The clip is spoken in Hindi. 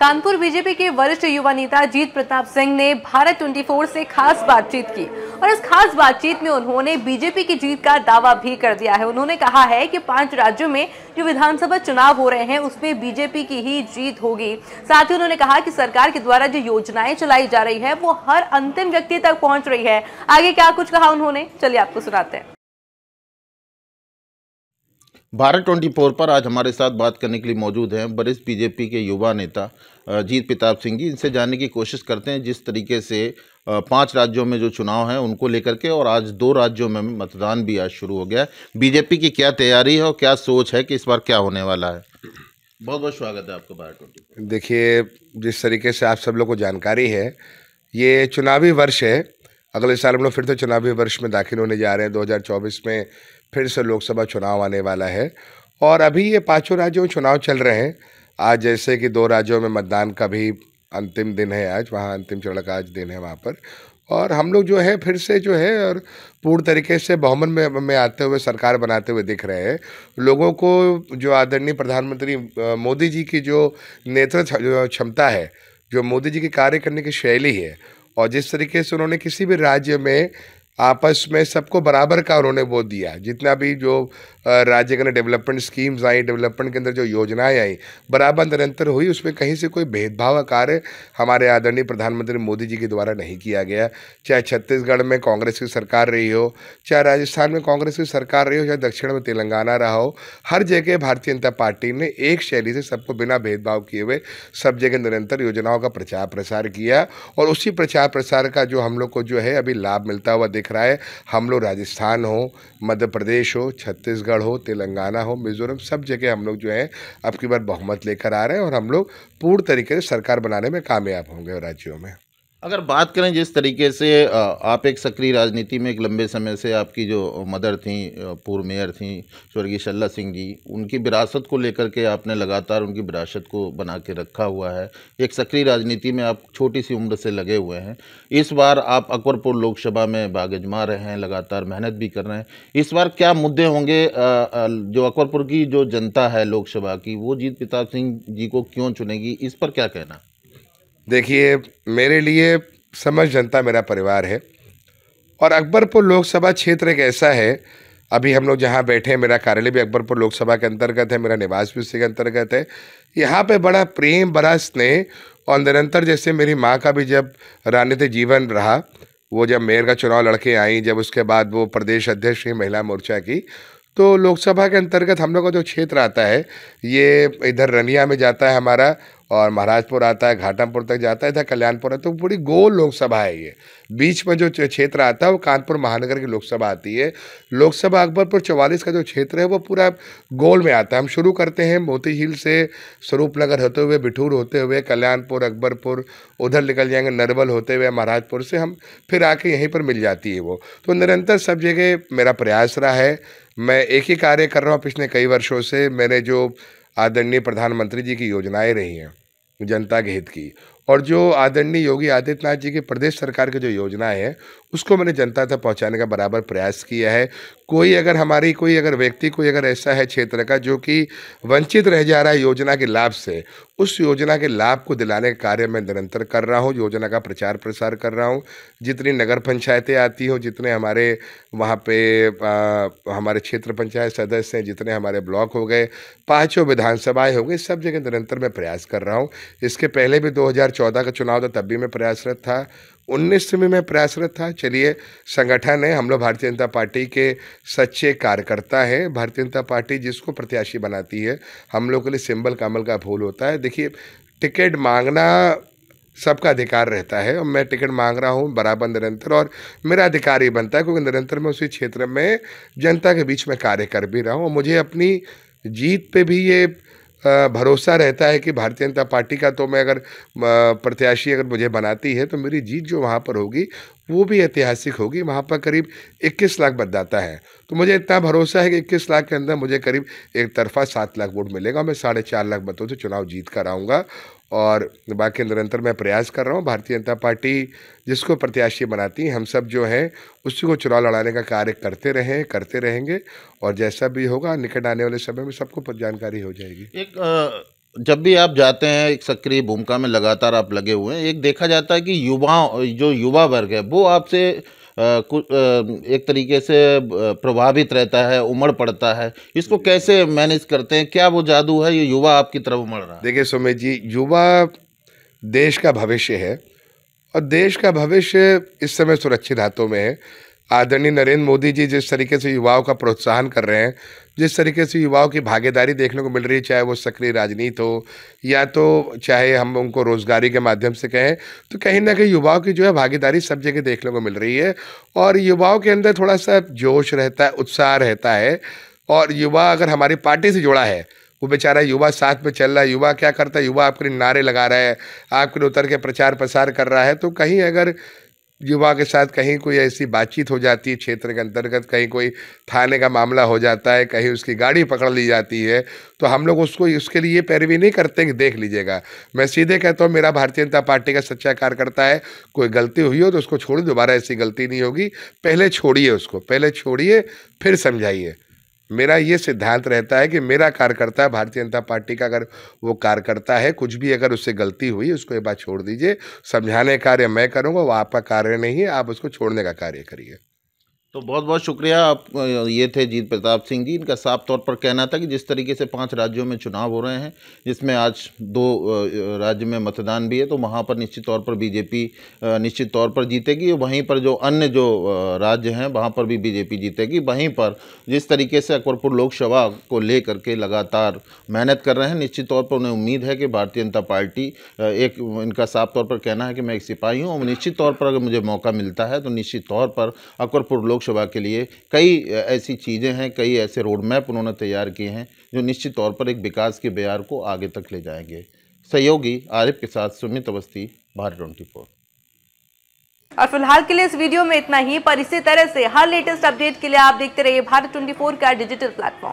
कानपुर बीजेपी के वरिष्ठ युवा नेता जीत प्रताप सिंह ने भारत 24 से खास बातचीत की और इस खास बातचीत में उन्होंने बीजेपी की जीत का दावा भी कर दिया है उन्होंने कहा है कि पांच राज्यों में जो विधानसभा चुनाव हो रहे हैं उसमें बीजेपी की ही जीत होगी साथ ही उन्होंने कहा कि सरकार के द्वारा जो योजनाएं चलाई जा रही है वो हर अंतिम व्यक्ति तक पहुंच रही है आगे क्या कुछ कहा उन्होंने चलिए आपको सुनाते हैं भारत ट्वेंटी फोर पर आज हमारे साथ बात करने के लिए मौजूद हैं वरिष्ठ बीजेपी के युवा नेता जीत प्रताप सिंह जी इनसे जानने की कोशिश करते हैं जिस तरीके से पांच राज्यों में जो चुनाव हैं उनको लेकर के और आज दो राज्यों में मतदान भी आज शुरू हो गया है बीजेपी की क्या तैयारी है और क्या सोच है कि इस बार क्या होने वाला है बहुत बहुत स्वागत है आपको भारत ट्वेंटी देखिए जिस तरीके से आप सब लोग को जानकारी है ये चुनावी वर्ष है अगले साल हम लोग फिर से चुनावी वर्ष में दाखिल होने जा रहे हैं 2024 में फिर से लोकसभा चुनाव आने वाला है और अभी ये पाँचों राज्यों में चुनाव चल रहे हैं आज जैसे कि दो राज्यों में मतदान का भी अंतिम दिन है आज वहाँ अंतिम चरण का आज दिन है वहाँ पर और हम लोग जो है फिर से जो है और पूर्ण तरीके से बहुमन में में आते हुए सरकार बनाते हुए दिख रहे हैं लोगों को जो आदरणीय प्रधानमंत्री मोदी जी की जो नेतृत्व क्षमता है जो मोदी जी की कार्य करने की शैली है और जिस तरीके से उन्होंने किसी भी राज्य में आपस में सबको बराबर का उन्होंने वो दिया जितना भी जो राज्य के अंदर डेवलपमेंट स्कीम्स आई डेवलपमेंट के अंदर जो योजनाएं आई बराबर निरंतर हुई उसमें कहीं से कोई भेदभाव का कार्य हमारे आदरणीय प्रधानमंत्री मोदी जी के द्वारा नहीं किया गया चाहे छत्तीसगढ़ में कांग्रेस की सरकार रही हो चाहे राजस्थान में कांग्रेस की सरकार रही हो चाहे दक्षिण में तेलंगाना रहा हो हर जगह भारतीय जनता पार्टी ने एक शैली से सबको बिना भेदभाव किए हुए सब जगह निरंतर योजनाओं का प्रचार प्रसार किया और उसी प्रचार प्रसार का जो हम लोग को जो है अभी लाभ मिलता हुआ देखा दिख रहा है हम लोग राजस्थान हो मध्य प्रदेश हो छत्तीसगढ़ हो तेलंगाना हो मिजोरम सब जगह हम लोग जो है अब की बार बहुमत लेकर आ रहे हैं और हम लोग पूर्ण तरीके से सरकार बनाने में कामयाब होंगे राज्यों में अगर बात करें जिस तरीके से आप एक सक्रिय राजनीति में एक लंबे समय से आपकी जो मदर थी पूर्व मेयर थी स्वर्गीय शल्ला सिंह जी उनकी विरासत को लेकर के आपने लगातार उनकी विरासत को बना के रखा हुआ है एक सक्रिय राजनीति में आप छोटी सी उम्र से लगे हुए हैं इस बार आप अकबरपुर लोकसभा में बागजमा रहे हैं लगातार मेहनत भी कर रहे हैं इस बार क्या मुद्दे होंगे जो अकबरपुर की जो जनता है लोकसभा की वो जीत प्रताप सिंह जी को क्यों चुनेगी इस पर क्या कहना देखिए मेरे लिए समझ जनता मेरा परिवार है और अकबरपुर लोकसभा क्षेत्र एक ऐसा है अभी हम लोग जहाँ बैठे हैं मेरा कार्यालय भी अकबरपुर लोकसभा के अंतर्गत है मेरा निवास भी उसी के अंतर्गत है यहाँ पे बड़ा प्रेम बड़ा स्नेह और निरंतर जैसे मेरी माँ का भी जब राजनीतिक जीवन रहा वो जब मेयर का चुनाव लड़के आई जब उसके बाद वो प्रदेश अध्यक्ष हुई महिला मोर्चा की तो लोकसभा के अंतर्गत हम लोग का जो क्षेत्र आता है ये इधर रनिया में जाता है हमारा और महाराजपुर आता है घाटमपुर तक जाता है इधर कल्याणपुर है तो पूरी गोल लोकसभा है ये बीच में जो क्षेत्र आता है वो कानपुर महानगर की लोकसभा आती है लोकसभा अकबरपुर चौवालीस का जो क्षेत्र है वो पूरा गोल में आता है हम शुरू करते हैं मोती झील से स्वरूप नगर होते हुए बिठूर होते हुए कल्याणपुर अकबरपुर उधर निकल जाएंगे नरबल होते हुए महाराजपुर से हम फिर आके यहीं पर मिल जाती है वो तो निरंतर सब जगह मेरा प्रयास रहा है मैं एक ही कार्य कर रहा हूँ पिछले कई वर्षों से मेरे जो आदरणीय प्रधानमंत्री जी की योजनाएं रही हैं जनता के हित की और जो आदरणीय योगी आदित्यनाथ जी की प्रदेश सरकार के जो योजना हैं उसको मैंने जनता तक पहुंचाने का बराबर प्रयास किया है कोई अगर हमारी कोई अगर व्यक्ति कोई अगर ऐसा है क्षेत्र का जो कि वंचित रह जा रहा है योजना के लाभ से उस योजना के लाभ को दिलाने का कार्य मैं निरंतर कर रहा हूँ योजना का प्रचार प्रसार कर रहा हूँ जितनी नगर पंचायतें आती हों जितने हमारे वहाँ पे आ, हमारे क्षेत्र पंचायत सदस्य हैं जितने हमारे ब्लॉक हो गए पाँचों विधानसभाएँ हो गई सब जगह निरंतर मैं प्रयास कर रहा हूँ इसके पहले भी दो का चुनाव था तब भी मैं प्रयासरत था उन्नीस में मैं प्रयासरत था चलिए संगठन है हम लोग भारतीय जनता पार्टी के सच्चे कार्यकर्ता हैं भारतीय जनता पार्टी जिसको प्रत्याशी बनाती है हम लोग के लिए सिंबल कामल का भूल होता है देखिए टिकट मांगना सबका अधिकार रहता है और मैं टिकट मांग रहा हूँ बराबर निरंतर और मेरा अधिकार ही बनता है क्योंकि निरंतर मैं उसी क्षेत्र में जनता के बीच में कार्य कर भी रहा हूँ और मुझे अपनी जीत पे भी ये भरोसा रहता है कि भारतीय जनता पार्टी का तो मैं अगर प्रत्याशी अगर मुझे बनाती है तो मेरी जीत जो वहाँ पर होगी वो भी ऐतिहासिक होगी वहाँ पर करीब 21 लाख मतदाता है तो मुझे इतना भरोसा है कि 21 लाख के अंदर मुझे करीब एक तरफा सात लाख वोट मिलेगा मैं साढ़े चार लाख मतों से चुनाव जीत कर आऊँगा और बाकी निरंतर मैं प्रयास कर रहा हूँ भारतीय जनता पार्टी जिसको प्रत्याशी बनाती हम सब जो हैं उसी को चुनाव लड़ाने का कार्य करते रहें करते रहेंगे और जैसा भी होगा निकट आने वाले समय में सबको जानकारी हो जाएगी एक आ... जब भी आप जाते हैं एक सक्रिय भूमिका में लगातार आप लगे हुए हैं एक देखा जाता है कि युवाओं जो युवा वर्ग है वो आपसे कुछ एक तरीके से प्रभावित रहता है उमड़ पड़ता है इसको कैसे मैनेज करते हैं क्या वो जादू है ये युवा आपकी तरफ उमड़ रहा है देखिए सुमित जी युवा देश का भविष्य है और देश का भविष्य इस समय सुरक्षित हाथों में है आदरणीय नरेंद्र मोदी जी जिस तरीके से युवाओं का प्रोत्साहन कर रहे हैं जिस तरीके से युवाओं की भागीदारी देखने को मिल रही है चाहे वो सक्रिय राजनीति हो या तो चाहे हम उनको रोजगारी के माध्यम से कहें तो कहीं ना कहीं युवाओं की जो है भागीदारी सब जगह देखने को मिल रही है और युवाओं के अंदर थोड़ा सा जोश रहता है उत्साह रहता है और युवा अगर हमारी पार्टी से जुड़ा है वो बेचारा युवा साथ में चल रहा है युवा क्या करता है युवा आपके नारे लगा रहा है आपके लिए उतर के प्रचार प्रसार कर रहा है तो कहीं अगर युवा के साथ कहीं कोई ऐसी बातचीत हो जाती है क्षेत्र के अंतर्गत कहीं कोई थाने का मामला हो जाता है कहीं उसकी गाड़ी पकड़ ली जाती है तो हम लोग उसको उसके लिए पैरवी नहीं करते कि देख लीजिएगा मैं सीधे कहता हूँ मेरा भारतीय जनता पार्टी का सच्चा कार्यकर्ता है कोई गलती हुई हो तो उसको छोड़िए दोबारा ऐसी गलती नहीं होगी पहले छोड़िए उसको पहले छोड़िए फिर समझाइए मेरा ये सिद्धांत रहता है कि मेरा कार्यकर्ता भारतीय जनता पार्टी का अगर वो कार्यकर्ता है कुछ भी अगर उससे गलती हुई उसको एक बात छोड़ दीजिए समझाने कार्य मैं करूँगा वो आपका कार्य नहीं है आप उसको छोड़ने का कार्य करिए तो बहुत बहुत शुक्रिया आप ये थे जीत प्रताप सिंह जी इनका साफ तौर पर कहना था कि जिस तरीके से पांच राज्यों में चुनाव हो रहे हैं जिसमें आज दो राज्य में मतदान भी है तो वहाँ पर निश्चित तौर पर बीजेपी निश्चित तौर पर जीतेगी वहीं पर जो अन्य जो राज्य हैं वहाँ पर भी बीजेपी जीतेगी वहीं पर जिस तरीके से अकबरपुर लोकसभा को ले करके लगातार मेहनत कर रहे हैं निश्चित तौर पर उन्हें उम्मीद है कि भारतीय जनता पार्टी एक इनका साफ तौर पर कहना है कि मैं एक सिपाही हूँ और निश्चित तौर पर अगर मुझे मौका मिलता है तो निश्चित तौर पर अकबरपुर लोक लोकसभा के लिए कई ऐसी चीज़ें हैं कई ऐसे रोड मैप उन्होंने तैयार किए हैं जो निश्चित तौर पर एक विकास के बयार को आगे तक ले जाएंगे सहयोगी आरिफ के साथ सुमित अवस्थी भारत ट्वेंटी और फिलहाल के लिए इस वीडियो में इतना ही पर इसी तरह से हर लेटेस्ट अपडेट के लिए आप देखते रहिए भारत 24 का डिजिटल प्लेटफॉर्म